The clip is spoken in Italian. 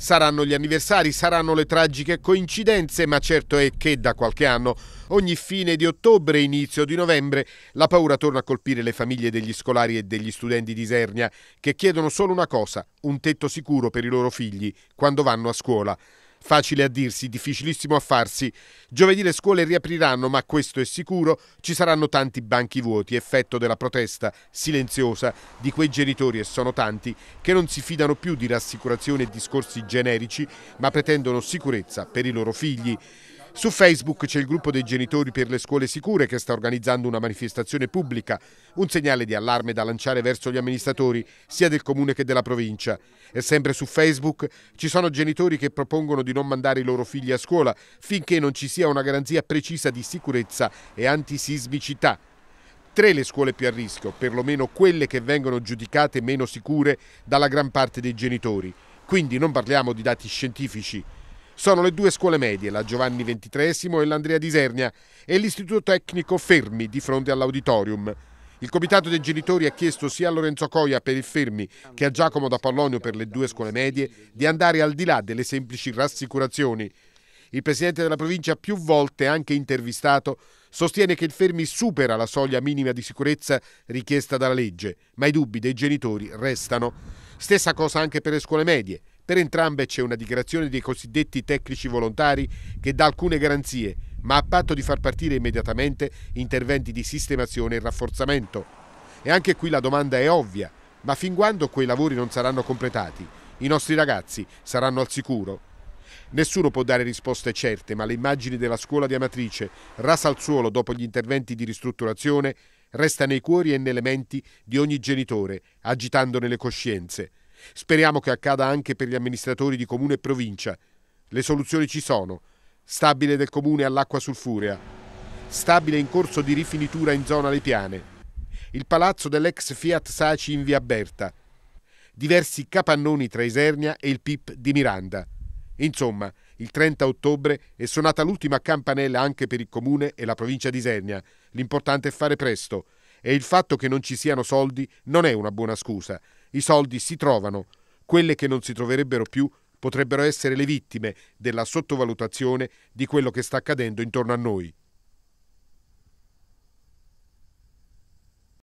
Saranno gli anniversari, saranno le tragiche coincidenze, ma certo è che da qualche anno, ogni fine di ottobre e inizio di novembre, la paura torna a colpire le famiglie degli scolari e degli studenti di Isernia, che chiedono solo una cosa, un tetto sicuro per i loro figli quando vanno a scuola. Facile a dirsi, difficilissimo a farsi. Giovedì le scuole riapriranno, ma questo è sicuro, ci saranno tanti banchi vuoti, effetto della protesta silenziosa di quei genitori, e sono tanti, che non si fidano più di rassicurazioni e discorsi generici, ma pretendono sicurezza per i loro figli. Su Facebook c'è il gruppo dei genitori per le scuole sicure che sta organizzando una manifestazione pubblica, un segnale di allarme da lanciare verso gli amministratori sia del comune che della provincia. E sempre su Facebook ci sono genitori che propongono di non mandare i loro figli a scuola finché non ci sia una garanzia precisa di sicurezza e antisismicità. Tre le scuole più a rischio, perlomeno quelle che vengono giudicate meno sicure dalla gran parte dei genitori. Quindi non parliamo di dati scientifici, sono le due scuole medie, la Giovanni XXIII e l'Andrea di Sernia, e l'Istituto Tecnico Fermi di fronte all'auditorium. Il comitato dei genitori ha chiesto sia a Lorenzo Coia per il Fermi che a Giacomo da Pallonio per le due scuole medie di andare al di là delle semplici rassicurazioni. Il presidente della provincia, più volte anche intervistato, sostiene che il Fermi supera la soglia minima di sicurezza richiesta dalla legge, ma i dubbi dei genitori restano. Stessa cosa anche per le scuole medie. Per entrambe c'è una dichiarazione dei cosiddetti tecnici volontari che dà alcune garanzie, ma a patto di far partire immediatamente interventi di sistemazione e rafforzamento. E anche qui la domanda è ovvia, ma fin quando quei lavori non saranno completati, i nostri ragazzi saranno al sicuro? Nessuno può dare risposte certe, ma le immagini della scuola di Amatrice, rasa al suolo dopo gli interventi di ristrutturazione, resta nei cuori e nelle menti di ogni genitore, agitandone le coscienze. Speriamo che accada anche per gli amministratori di comune e provincia. Le soluzioni ci sono. Stabile del comune all'acqua sulfurea. Stabile in corso di rifinitura in zona Le Piane. Il palazzo dell'ex Fiat Saci in via Berta. Diversi capannoni tra Isernia e il PIP di Miranda. Insomma, il 30 ottobre è suonata l'ultima campanella anche per il comune e la provincia di Isernia. L'importante è fare presto. E il fatto che non ci siano soldi non è una buona scusa. I soldi si trovano. Quelle che non si troverebbero più potrebbero essere le vittime della sottovalutazione di quello che sta accadendo intorno a noi.